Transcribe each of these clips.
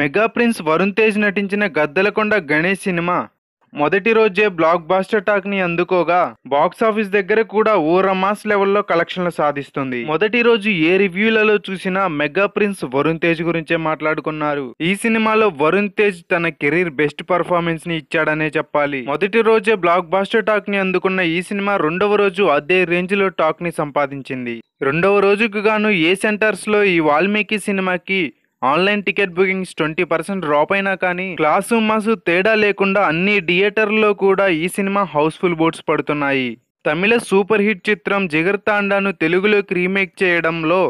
mega prince Varun Tej నటించిన Gaddalakonda Ganesh cinema మొదటి రోజే బ్లాక్ బాస్టర్ టాక్ ని అందుకోగా బాక్స్ ఆఫీస్ దగ్గర కూడా ఓ రమాస్ లెవెల్లో కలెక్షన్లు సాధిస్తుంది మొదటి రోజు ఏ రివ్యూలలో చూసినా మెగా ప్రిన్స్ వరుణ్ తేజ్ గురించే మాట్లాడుకున్నారు ఈ సినిమాలో వరుణ్ తేజ్ తన కెరీర్ బెస్ట్ పర్ఫార్మెన్స్ ని ఇచ్చాడనే చెప్పాలి మొదటి రోజే బ్లాక్ బాస్టర్ టాక్ ని అందుకున్న ఈ సినిమా రెండవ రోజు అదే రేంజ్ లో టాక్ ని సంపాదించింది రెండవ రోజుకు గాను ఏ సెంటర్స్ లో ఈ వాల్మీకి సినిమాకి online ticket bookings twenty percent drop అయినా కానీ క్లాసు మాసు తేడా లేకుండా అన్ని థియేటర్లో కూడా ఈ సినిమా హౌస్ఫుల్ బోర్డ్స్ పడుతున్నాయి తమిళ సూపర్ హిట్ చిత్రం జిగర్తాండాను తెలుగులోకి రీమేక్ చేయడంలో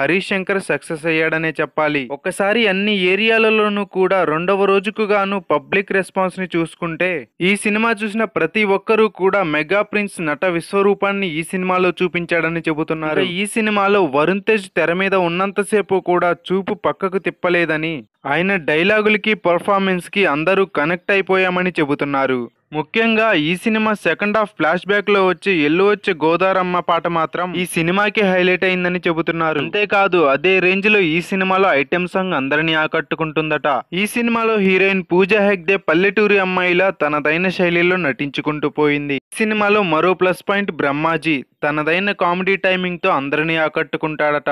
హరీష్ శంకర్ సక్సెస్ అయ్యాడనే చెప్పాలి ఒకసారి అన్ని ఏరియాలలోనూ కూడా రెండవ రోజుకు గాను పబ్లిక్ రెస్పాన్స్ ని చూసుకుంటే ఈ సినిమా చూసిన ప్రతి ఒక్కరూ కూడా మెగా ప్రిన్స్ నట విశ్వరూపాన్ని ఈ సినిమాలో చూపించాడని చెబుతున్నారు ఈ సినిమాలో వరుణ్ తేజ్ తెర మీద ఉన్నంతసేపు కూడా చూపు పక్కకు తిప్పలేదని ఆయన డైలాగులకి పర్ఫార్మెన్స్ కి అందరూ కనెక్ట్ అయిపోయామని చెబుతున్నారు ముఖ్యంగా ఈ cinema second half flashback లో వచ్చి ఎల్లు వచ్చే గోదారమ్మ పాట మాత్రం ఈ సినిమాకి హైలైట్ అయిందని చెబుతున్నారు అంతేకాదు అదే రేంజ్ లో ఈ సినిమాలో ఐటెం సాంగ్ అందరినీ ఆకట్టుకుంటుందట ఈ సినిమాలో హీరోయిన్ పూజ హెగ్దే పల్లెటూరి అమ్మాయిలా తనదైన శైలిలో నటించుకుంటూ పోయింది ఈ సినిమాలో మరో ప్లస్ పాయింట్ బ్రహ్మాజీ తనదైన కామెడీ టైమింగ్ తో అందరినీ ఆకట్టుకుంటాడట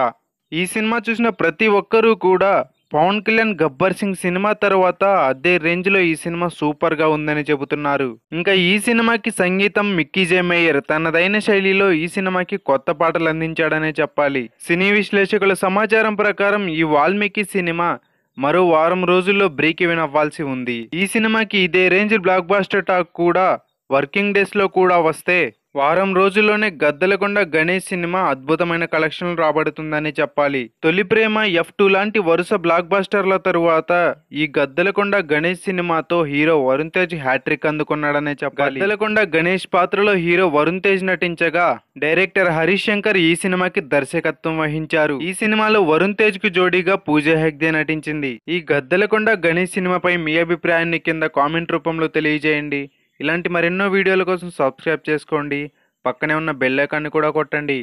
ఈ సినిమా చూసిన ప్రతి ఒక్కరూ కూడా పవన్ కళ్యాణ్ గబ్బర్ సింగ్ సినిమా తర్వాత అదే రేంజ్ లో ఈ సినిమా సూపర్ గా ఉందని చెబుతున్నారు ఇంకా ఈ సినిమాకి సంగీతం మిక్కీ జేమేయర్ తనదైన శైలిలో ఈ సినిమాకి కొత్త పాటలు అందించాడనే చెప్పాలి సినీ విశ్లేషకుల సమాచారం ప్రకారం ఈ వాల్మీకి సినిమా మరో వారం రోజుల్లో బ్రేక్ ఇవన్ అవ్వాల్సి ఉంది ఈ సినిమాకి ఇదే రేంజ్ బ్లాక్ బాస్టర్ టాక్ కూడా వర్కింగ్ డేస్లో కూడా వస్తే వారం రోజుల్లోనే గద్దలకొండ గణేష్ సినిమా అద్భుతమైన కలెక్షన్లు రాబడుతుందని చెప్పాలి తొలి ప్రేమ ఎఫ్ టూ లాంటి వరుస బ్లాక్ బస్టర్ల తరువాత ఈ గద్దలకొండ గణేష్ సినిమాతో హీరో వరుణ్ తేజ్ హ్యాట్రిక్ అందుకున్నాడనే చెప్పాలి గద్దలకొండ గణేష్ పాత్రలో హీరో వరుణ్ తేజ్ నటించగా డైరెక్టర్ హరీష్ శంకర్ ఈ సినిమాకి దర్శకత్వం వహించారు ఈ సినిమాలో వరుణ్ తేజ్ కు జోడీగా పూజ హెగ్దే నటించింది ఈ గద్దలకొండ గణేష్ సినిమాపై మీ అభిప్రాయాన్ని కింద కామెంట్ రూపంలో తెలియజేయండి ఇలాంటి మరెన్నో వీడియోల కోసం సబ్స్క్రైబ్ చేసుకోండి పక్కనే ఉన్న బెల్ ఐకాన్ని కూడా కొట్టండి